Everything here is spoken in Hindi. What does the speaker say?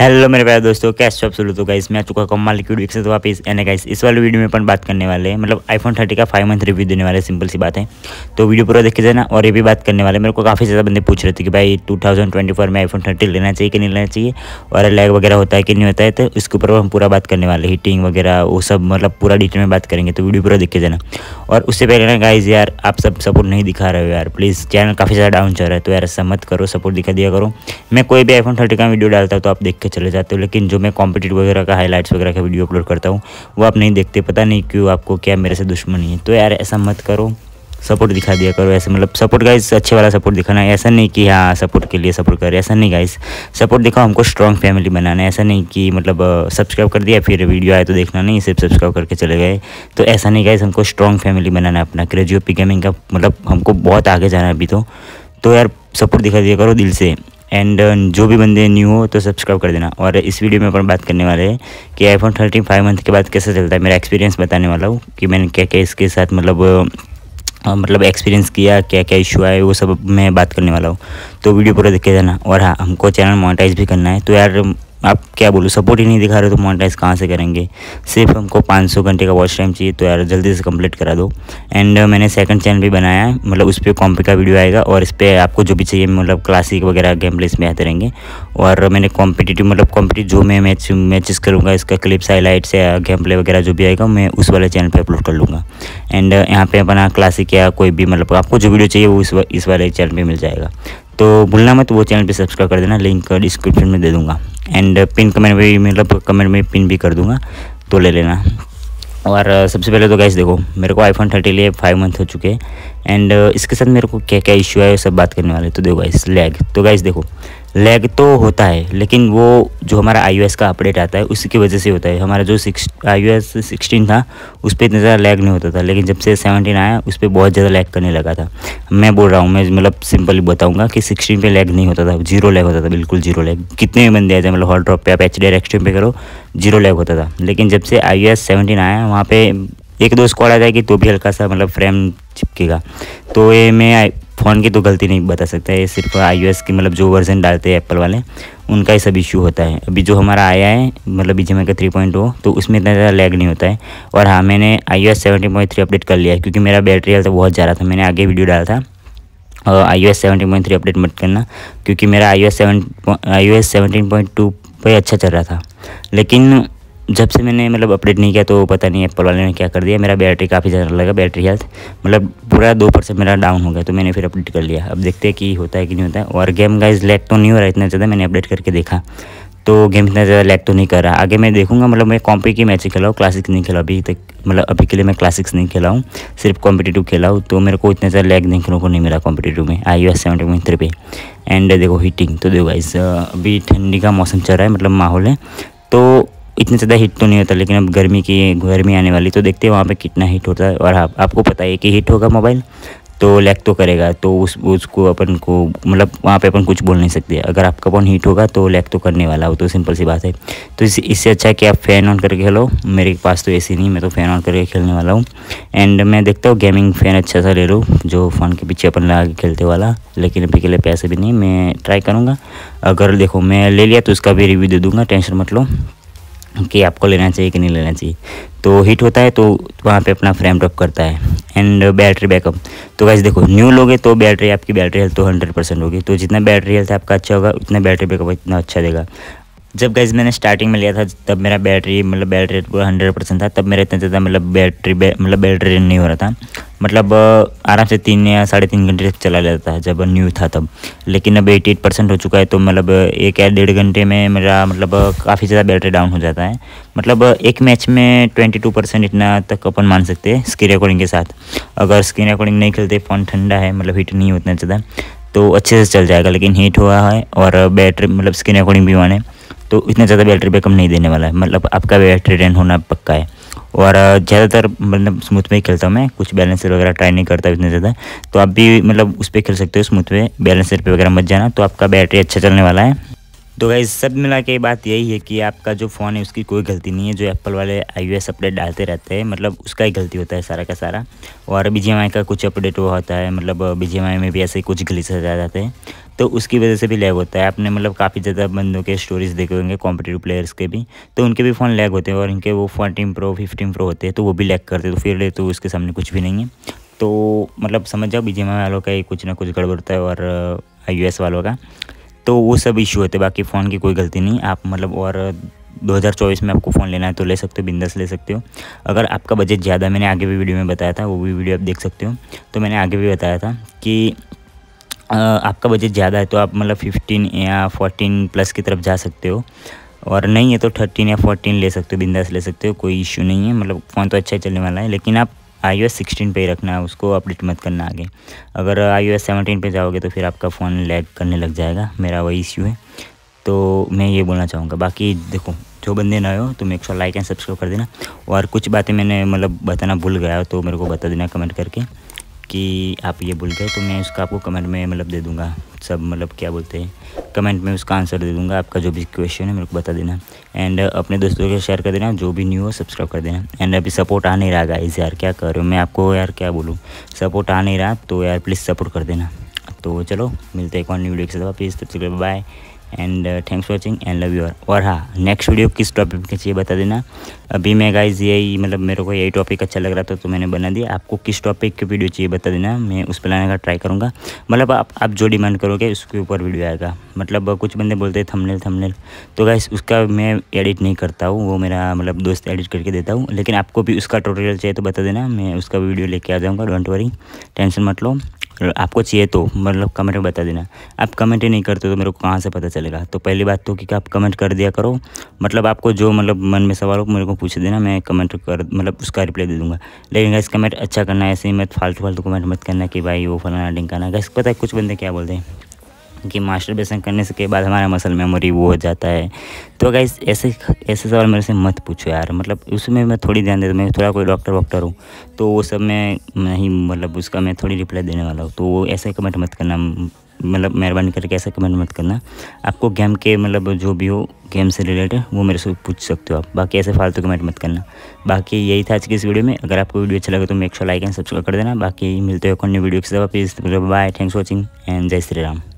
हेलो मेरे प्यारे दोस्तों कैश शॉप सुलो तो गाइस मैं चुका कम लिक्विड विक्स तो आप इस एने गाइस इस वाले वीडियो में अपन बात करने वाले हैं मतलब आईफोन थर्टी का फाइव मंथ रिव्यू देने वाले सिंपल सी बात है तो वीडियो पूरा देखे जाना और ये भी बात करने वाले मेरे को काफ़ी ज़्यादा बंदे पूछ रहे थे कि भाई टू ट्वेंटी फोर में आईफोन थर्टी लेना चाहिए कि नहीं लेना चाहिए और लैग वगैरह होता है कि नहीं होता है तो इसके ऊपर हम पूरा बात करने वाले हीटिंग वगैरह वो सब मतलब पूरा डिटेल में बात करेंगे तो वीडियो पूरा देखे जाना और उससे पहले ना गाइज यार आप सब सपोर्ट नहीं दिखा रहे हो यार प्लीज़ चैनल काफ़ी ज़्यादा डाउन चल रहा है तो यार ऐसा मत करो सपोर्ट दिखा दिया करो मैं कोई भी आईफोन थर्टी का वीडियो डालता हूँ तो आप देख के चले जाते हो लेकिन जो मैं कॉम्पिटिटिव वगैरह का हाईलाइट्स वगैरह का वीडियो अपलोड करता हूँ वो आप नहीं देखते पता नहीं क्यों आपको क्या मेरे से दुश्मनी है तो यार ऐसा मत करो सपोर्ट दिखा दिया करो ऐसे मतलब सपोर्ट गाइस अच्छे वाला सपोर्ट दिखाना है ऐसा नहीं कि हाँ सपोर्ट के लिए सपोर्ट करें ऐसा नहीं गाइस सपोर्ट दिखाओ हमको स्ट्रॉन्ग फैमिली बनाना है ऐसा नहीं कि मतलब सब्सक्राइब कर दिया फिर वीडियो आए तो देखना नहीं सिर्फ सब्सक्राइब करके चले गए तो ऐसा नहीं गाइस हमको स्ट्रॉन्ग फैमिली बनाना है अपना क्रेजियो पी गेमिंग का मतलब हमको बहुत आगे जाना है अभी तो, तो यार सपोर्ट दिखा दिया करो दिल से एंड uh, जो भी बंदे न्यू हो तो सब्सक्राइब कर देना और इस वीडियो में अपन बात करने वाले हैं कि आईफोन थर्टीन फाइव मंथ के बाद कैसा चलता है मेरा एक्सपीरियंस बताने वाला हूँ कि मैंने क्या क्या इसके साथ मतलब मतलब एक्सपीरियंस किया क्या क्या इशू आए वो सब मैं बात करने वाला हूँ तो वीडियो पूरा देखे जाना और हाँ हमको चैनल मोनिटाइज भी करना है तो यार आप क्या बोलो सपोर्ट ही नहीं दिखा रहे तो मोनेटाइज कहाँ से करेंगे सिर्फ हमको 500 घंटे का वॉच टाइम चाहिए तो यार जल्दी से कंप्लीट करा दो एंड uh, मैंने सेकंड चैनल भी बनाया है मतलब उस पर कॉम्पी का वीडियो आएगा और इस पर आपको जो भी चाहिए मतलब क्लासिक वगैरह गेम प्ले इसमें आते रहेंगे और मैंने कॉम्पिटिटिव मतलब कॉम्पिटिटिव जो मैं मैच मैचेस करूँगा इसका क्लिप्स हाईलाइट्स या गेम प्ले वगैरह जो भी आएगा मैं उस वाले चैनल पर अपलोड कर लूँगा एंड uh, यहाँ पर अपना क्लासिक या कोई भी मतलब आपको जो वीडियो चाहिए वो इस, इस वाले चैनल पर मिल जाएगा तो भूलना मत वो चैनल पर सब्सक्राइब कर देना लिंक डिस्क्रिप्शन में दे दूँगा एंड पिन कमेंट में भी मतलब कमेंट में पिन भी कर दूंगा तो ले लेना और uh, सबसे पहले तो गैस देखो मेरे को आईफोन थर्टी लिए फाइव मंथ हो चुके हैं एंड uh, इसके साथ मेरे को क्या क्या इश्यू है सब बात करने वाले तो देखो गाइस लैग तो गैस देखो लैग तो होता है लेकिन वो जो हमारा आई का अपडेट आता है उसकी वजह से होता है हमारा जो six I O S sixteen था उस पर इतना ज़्यादा लैग नहीं होता था लेकिन जब से सेवनटीन आया उस पर बहुत ज़्यादा लैग करने लगा था मैं बोल रहा हूँ मैं मतलब सिंपली बताऊँगा कि सिक्सटीन पे लैग नहीं होता था जीरो लैग होता था बिल्कुल जीरो लैग कितने भी बंदे आ जाए मतलब हॉट ड्रॉप पर आप एच डी आर एक्सट्रीम पे करो जीरो लैग होता था लेकिन जब से आई यू एस सेवनटीन आया वहाँ पर एक दो स्क्वाड आ जाएगी तो भी हल्का सा मतलब फ्रेम चिपकेगा तो ये मैं फ़ोन की तो गलती नहीं बता सकता है सिर्फ आई की मतलब जो वर्जन डालते हैं एप्पल वाले उनका ही सब इश्यू होता है अभी जो हमारा आया है मतलब बीजे का थ्री पॉइंट ओ तो उसमें इतना ज़्यादा लैग नहीं होता है और हाँ मैंने I O S seventy point three update कर लिया है क्योंकि मेरा बैटरी हेल्थ तो बहुत ज़्यादा था मैंने आगे वीडियो डाला था और I O S point three update मत करना क्योंकि मेरा I O S seven I O S point two पर अच्छा चल रहा था लेकिन जब से मैंने मतलब अपडेट नहीं किया तो पता नहीं एप्पल वाले ने क्या कर दिया मेरा बैटरी काफ़ी ज़्यादा लगा बैटरी हेल्थ मतलब पूरा दो परसेंट मेरा डाउन हो गया तो मैंने फिर अपडेट कर लिया अब देखते हैं कि होता है कि नहीं होता है और गेम गाइज लैग तो नहीं हो रहा इतना ज़्यादा मैंने अपडेट करके देखा तो गेम इतना ज़्यादा लैग तो नहीं कर रहा आगे मैं देखूंगा मतलब मैं कॉम्पी की मैच खेला हूँ क्लासिक्स नहीं खेला अभी तक मतलब अभी के लिए मैं क्लासिक्स नहीं खेला हूँ सिर्फ कॉम्पिटेटिव खेला हूँ तो मेरे को इतना ज़्यादा लैग देखने को नहीं मिला कॉम्पिटेटिव में I O S seventy point three पे एंड देखो हीटिंग तो देखो गाइज अभी ठंडी का मौसम चल रहा है मतलब माहौल है तो इतने ज़्यादा हिट तो नहीं होता लेकिन अब गर्मी की गर्मी आने वाली तो देखते हैं वहाँ पे कितना हिट होता है और आप, आपको पता है कि हिट होगा मोबाइल तो लैग तो करेगा तो उस उसको अपन को मतलब वहाँ पे अपन कुछ बोल नहीं सकते अगर आपका फ़ोन हीट होगा तो लैग तो करने वाला हो तो सिंपल सी बात है तो इस, इससे अच्छा है कि आप फ़ैन ऑन करके खेलो मेरे पास तो ऐसी नहीं मैं तो फ़ैन ऑन करके खेलने वाला हूँ एंड मैं देखता हूँ गेमिंग फ़ैन अच्छा सा ले लो जो फ़ोन के पीछे अपन लगा के खेलते वाला लेकिन अभी के लिए पैसे भी नहीं मैं ट्राई करूँगा अगर देखो मैं ले लिया तो उसका भी रिव्यू दे दूँगा टेंशन मत लो कि आपको लेना चाहिए कि नहीं लेना चाहिए तो हिट होता है तो वहाँ पे अपना फ्रेम ड्रॉप करता है एंड बैटरी बैकअप तो वैसे देखो न्यू लोगे तो बैटरी आपकी बैटरी हेल्थ तो हंड्रेड परसेंट होगी तो जितना बैटरी हेल्थ आपका अच्छा होगा उतना बैटरी बैकअप इतना अच्छा देगा जब गैस मैंने स्टार्टिंग में लिया था तब मेरा बैटरी मतलब बैटरी पूरा हंड्रेड परसेंट था तब मेरा इतना ज़्यादा मतलब बैटरी मतलब बैटरी नहीं हो रहा था मतलब आराम से तीन या साढ़े तीन घंटे तक चला जाता है जब न्यू था तब लेकिन अब एटी एट परसेंट हो चुका है तो मतलब एक या डेढ़ घंटे में मेरा मतलब काफ़ी ज़्यादा बैटरी डाउन हो जाता है मतलब एक मैच में ट्वेंटी टू परसेंट इतना तक अपन मान सकते हैं स्क्रीन रिकॉर्डिंग के साथ अगर स्क्रीन रिकॉर्डिंग नहीं खेलते फ़ोन ठंडा है मतलब हीट नहीं होता ज़्यादा तो अच्छे से चल जाएगा लेकिन हीट हुआ है और बैटरी मतलब स्क्रीन रिकॉर्डिंग भी वन है तो इतना ज़्यादा बैटरी बैकअप नहीं देने वाला है मतलब आपका बैटरी ड्रेन होना पक्का है और ज़्यादातर मतलब स्मूथ में ही खेलता हूँ मैं कुछ बैलेंसर वगैरह ट्राई नहीं करता इतने ज़्यादा तो आप भी मतलब उस पर खेल सकते हो स्मूथ में बैलेंसर पे वगैरह मत जाना तो आपका बैटरी अच्छा चलने वाला है तो भाई सब मिला के बात यही है कि आपका जो फ़ोन है उसकी कोई गलती नहीं है जो एप्पल वाले आई अपडेट डालते रहते हैं मतलब उसका ही गलती होता है सारा का सारा और बी का कुछ अपडेट हुआ होता है मतलब बी में भी ऐसे कुछ गलीस आ जाते हैं तो उसकी वजह से भी लैग होता है आपने मतलब काफ़ी ज़्यादा बंदों के स्टोरीज देखे होंगे कॉम्पिटेटिव प्लेयर्स के भी तो उनके भी फ़ोन लैग होते हैं और इनके वो फोर्टीन प्रो फिफ्टीन प्रो होते हैं तो वो भी लैग करते हैं तो फिर तो उसके सामने कुछ भी नहीं है तो मतलब समझ जाओ बी वालों का कुछ ना कुछ गड़बड़ होता है और आई वालों का तो वो सब इशू होते बाकी फ़ोन की कोई गलती नहीं आप मतलब और 2024 में आपको फ़ोन लेना है तो ले सकते हो बिंदस ले सकते हो अगर आपका बजट ज़्यादा मैंने आगे भी वीडियो में बताया था वो भी वीडियो आप देख सकते हो तो मैंने आगे भी बताया था कि आपका बजट ज़्यादा है तो आप मतलब फिफ्टीन या फोटीन प्लस की तरफ जा सकते हो और नहीं है तो थर्टीन या फोर्टीन ले सकते हो बिंदास ले सकते हो कोई इशू नहीं है मतलब फ़ोन तो अच्छा ही चलने वाला है लेकिन आप आई ओ एस सिक्सटीन पर ही रखना है उसको अपडेट मत करना आगे अगर आई ओ एस सेवनटीन पर जाओगे तो फिर आपका फ़ोन लैग करने लग जाएगा मेरा वही इश्यू है तो मैं ये बोलना चाहूँगा बाकी देखो जो बंदे नए हो तो मेरे को लाइक एंड सब्सक्राइब कर देना और कुछ बातें मैंने मतलब बताना भूल गया तो मेरे को बता देना कमेंट करके कि आप ये बोल गए तो मैं उसका आपको कमेंट में मतलब दे दूँगा सब मतलब क्या बोलते हैं कमेंट में उसका आंसर दे दूँगा आपका जो भी क्वेश्चन है मेरे को बता देना एंड अपने दोस्तों के शेयर कर देना जो भी न्यू हो सब्सक्राइब कर देना एंड अभी सपोर्ट आ नहीं रहा इस यार क्या कर रहे हो मैं आपको यार क्या बोलूँ सपोर्ट आ नहीं रहा तो यार प्लीज़ सपोर्ट कर देना तो चलो मिलते हैं एक और न्यू वीडियो के साथ वापस तब तक bye and thanks for watching and love you और हाँ नेक्स्ट वीडियो किस टॉपिक के चाहिए बता देना अभी मैं गाइज यही मतलब मेरे को यही टॉपिक अच्छा लग रहा था तो मैंने बना दिया आपको किस टॉपिक की वीडियो चाहिए बता देना मैं उस पर लाने का ट्राई करूँगा मतलब आप आप जो डिमांड करोगे उसके ऊपर वीडियो आएगा मतलब कुछ बंदे बोलते हैं थमनेल थमनेल तो गाइज उसका मैं एडिट नहीं करता हूँ वो मेरा मतलब दोस्त एडिट करके देता हूँ लेकिन आपको भी उसका टोटोरियल चाहिए तो बता देना मैं उसका वीडियो लेके आ जाऊँगा डोंट वरी टेंशन मत लो आपको चाहिए तो मतलब कमेंट में बता देना आप कमेंट ही नहीं करते तो मेरे को कहाँ से पता चलेगा तो पहली बात तो कि आप कमेंट कर दिया करो मतलब आपको जो मतलब मन में सवाल हो मेरे को पूछ देना मैं कमेंट कर मतलब उसका रिप्लाई दे दूँगा लेकिन गैस कमेंट अच्छा करना है ऐसे ही मत फालतू फालतू कमेंट मत करना कि भाई वो फलाना डिंकाना गैस पता है कुछ बंदे क्या बोलते हैं क्योंकि मास्टरबेशन करने से के बाद हमारा मसल मेमोरी वो हो जाता है तो अगर ऐसे ऐसे सवाल मेरे से मत पूछो यार मतलब उसमें मैं थोड़ी ध्यान देता मैं थोड़ा कोई डॉक्टर वॉक्टर हूँ तो वो सब मैं नहीं मतलब उसका मैं थोड़ी रिप्लाई देने वाला हूँ तो वो ऐसे कमेंट मत करना मतलब मेहरबानी करके ऐसा कमेंट मत करना आपको गेम के मतलब जो भी हो गेम से रिलेटेड वो मेरे से पूछ सकते हो आप बाकी ऐसे फालतू कमेंट मत करना बाकी यही था आज की इस वीडियो में अगर आपको वीडियो अच्छा लगे तो make sure like and subscribe कर देना बाकी मिलते हो कौन वीडियो के साथ please bye thanks watching and Jai Shri Ram